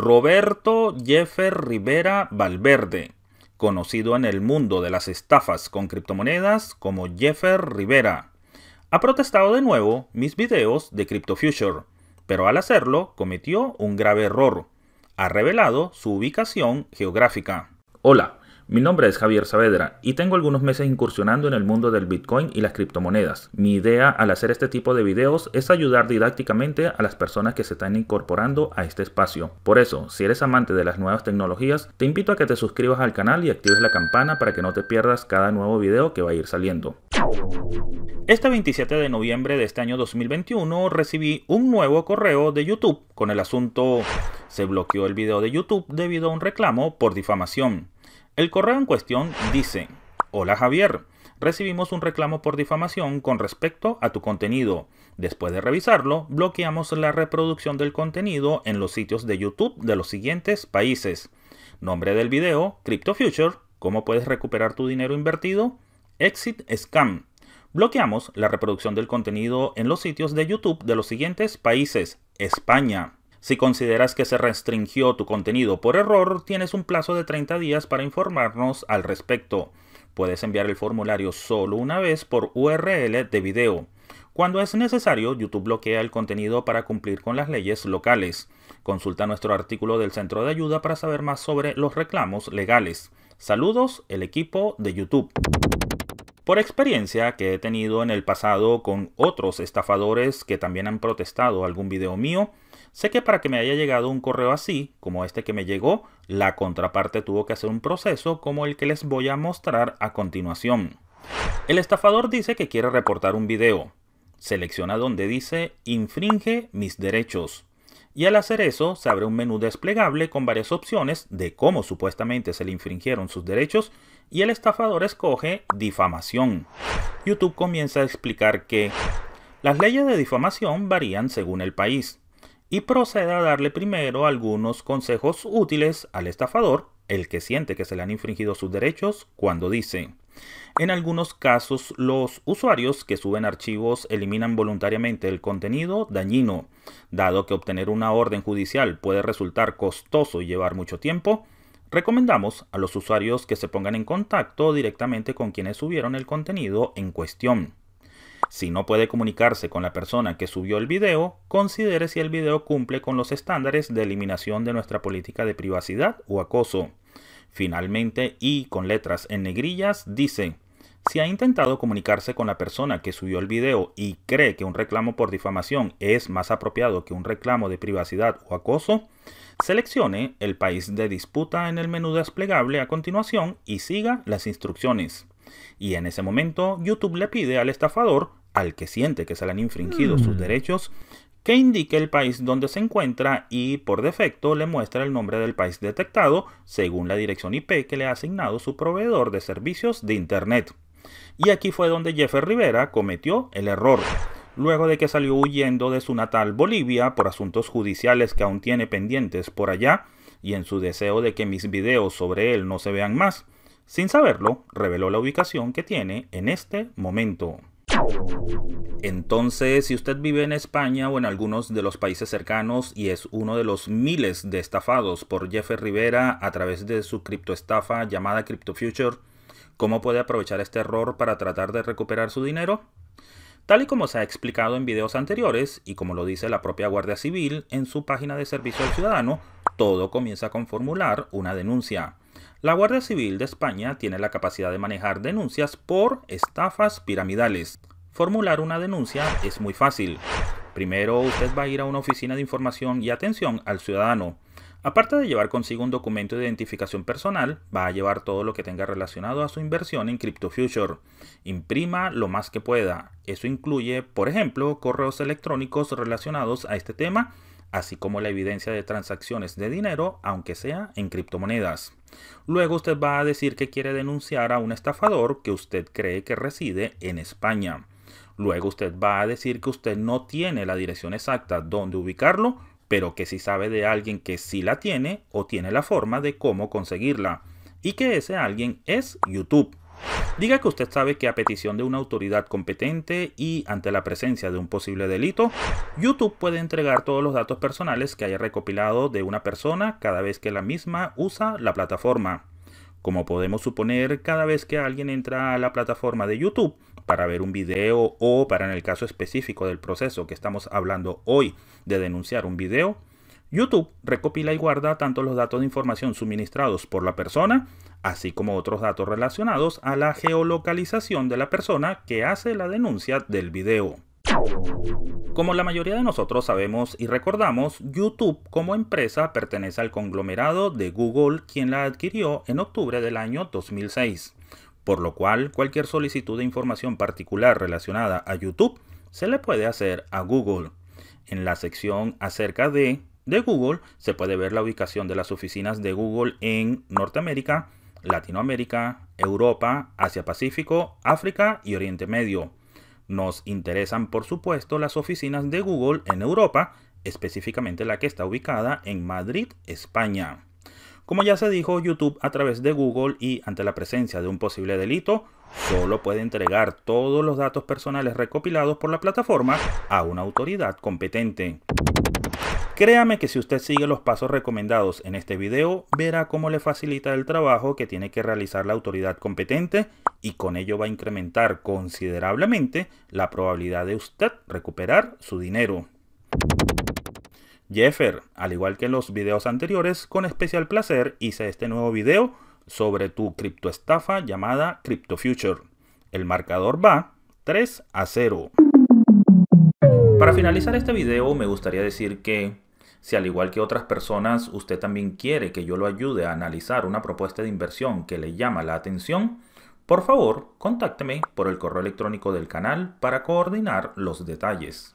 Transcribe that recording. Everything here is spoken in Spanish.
Roberto Jeffer Rivera Valverde, conocido en el mundo de las estafas con criptomonedas como Jeffer Rivera, ha protestado de nuevo mis videos de CryptoFuture, pero al hacerlo cometió un grave error. Ha revelado su ubicación geográfica. Hola, mi nombre es Javier Saavedra y tengo algunos meses incursionando en el mundo del Bitcoin y las criptomonedas. Mi idea al hacer este tipo de videos es ayudar didácticamente a las personas que se están incorporando a este espacio. Por eso, si eres amante de las nuevas tecnologías, te invito a que te suscribas al canal y actives la campana para que no te pierdas cada nuevo video que va a ir saliendo. Este 27 de noviembre de este año 2021 recibí un nuevo correo de YouTube con el asunto se bloqueó el video de YouTube debido a un reclamo por difamación. El correo en cuestión dice, Hola Javier, recibimos un reclamo por difamación con respecto a tu contenido. Después de revisarlo, bloqueamos la reproducción del contenido en los sitios de YouTube de los siguientes países. Nombre del video, Future. cómo puedes recuperar tu dinero invertido, Exit Scam. Bloqueamos la reproducción del contenido en los sitios de YouTube de los siguientes países. España, si consideras que se restringió tu contenido por error, tienes un plazo de 30 días para informarnos al respecto. Puedes enviar el formulario solo una vez por URL de video. Cuando es necesario, YouTube bloquea el contenido para cumplir con las leyes locales. Consulta nuestro artículo del Centro de Ayuda para saber más sobre los reclamos legales. Saludos, el equipo de YouTube. Por experiencia que he tenido en el pasado con otros estafadores que también han protestado algún video mío, Sé que para que me haya llegado un correo así, como este que me llegó, la contraparte tuvo que hacer un proceso como el que les voy a mostrar a continuación. El estafador dice que quiere reportar un video. Selecciona donde dice infringe mis derechos. Y al hacer eso, se abre un menú desplegable con varias opciones de cómo supuestamente se le infringieron sus derechos y el estafador escoge difamación. YouTube comienza a explicar que las leyes de difamación varían según el país y proceda a darle primero algunos consejos útiles al estafador, el que siente que se le han infringido sus derechos, cuando dice, en algunos casos, los usuarios que suben archivos eliminan voluntariamente el contenido dañino. Dado que obtener una orden judicial puede resultar costoso y llevar mucho tiempo, recomendamos a los usuarios que se pongan en contacto directamente con quienes subieron el contenido en cuestión. Si no puede comunicarse con la persona que subió el video, considere si el video cumple con los estándares de eliminación de nuestra política de privacidad o acoso. Finalmente, y con letras en negrillas, dice, si ha intentado comunicarse con la persona que subió el video y cree que un reclamo por difamación es más apropiado que un reclamo de privacidad o acoso, seleccione el país de disputa en el menú desplegable a continuación y siga las instrucciones. Y en ese momento, YouTube le pide al estafador al que siente que se le han infringido sus mm. derechos, que indique el país donde se encuentra y por defecto le muestra el nombre del país detectado según la dirección IP que le ha asignado su proveedor de servicios de Internet. Y aquí fue donde Jefe Rivera cometió el error. Luego de que salió huyendo de su natal Bolivia por asuntos judiciales que aún tiene pendientes por allá y en su deseo de que mis videos sobre él no se vean más, sin saberlo, reveló la ubicación que tiene en este momento. Entonces, si usted vive en España o en algunos de los países cercanos y es uno de los miles de estafados por Jeffrey Rivera a través de su criptoestafa llamada CryptoFuture, ¿cómo puede aprovechar este error para tratar de recuperar su dinero? Tal y como se ha explicado en videos anteriores y como lo dice la propia Guardia Civil en su página de servicio al ciudadano, todo comienza con formular una denuncia. La Guardia Civil de España tiene la capacidad de manejar denuncias por estafas piramidales. Formular una denuncia es muy fácil. Primero usted va a ir a una oficina de información y atención al ciudadano. Aparte de llevar consigo un documento de identificación personal, va a llevar todo lo que tenga relacionado a su inversión en CryptoFuture. Imprima lo más que pueda. Eso incluye, por ejemplo, correos electrónicos relacionados a este tema, así como la evidencia de transacciones de dinero, aunque sea en criptomonedas. Luego usted va a decir que quiere denunciar a un estafador que usted cree que reside en España. Luego usted va a decir que usted no tiene la dirección exacta donde ubicarlo pero que si sabe de alguien que sí la tiene o tiene la forma de cómo conseguirla, y que ese alguien es YouTube. Diga que usted sabe que a petición de una autoridad competente y ante la presencia de un posible delito, YouTube puede entregar todos los datos personales que haya recopilado de una persona cada vez que la misma usa la plataforma. Como podemos suponer, cada vez que alguien entra a la plataforma de YouTube, para ver un video o para en el caso específico del proceso que estamos hablando hoy de denunciar un video, YouTube recopila y guarda tanto los datos de información suministrados por la persona, así como otros datos relacionados a la geolocalización de la persona que hace la denuncia del video. Como la mayoría de nosotros sabemos y recordamos, YouTube como empresa pertenece al conglomerado de Google, quien la adquirió en octubre del año 2006 por lo cual cualquier solicitud de información particular relacionada a YouTube se le puede hacer a Google. En la sección acerca de, de Google se puede ver la ubicación de las oficinas de Google en Norteamérica, Latinoamérica, Europa, Asia Pacífico, África y Oriente Medio. Nos interesan, por supuesto, las oficinas de Google en Europa, específicamente la que está ubicada en Madrid, España. Como ya se dijo, YouTube a través de Google y ante la presencia de un posible delito, solo puede entregar todos los datos personales recopilados por la plataforma a una autoridad competente. Créame que si usted sigue los pasos recomendados en este video, verá cómo le facilita el trabajo que tiene que realizar la autoridad competente y con ello va a incrementar considerablemente la probabilidad de usted recuperar su dinero. Jeffer, al igual que en los videos anteriores, con especial placer hice este nuevo video sobre tu criptoestafa llamada CryptoFuture. El marcador va 3 a 0. Para finalizar este video me gustaría decir que si al igual que otras personas usted también quiere que yo lo ayude a analizar una propuesta de inversión que le llama la atención, por favor, contácteme por el correo electrónico del canal para coordinar los detalles.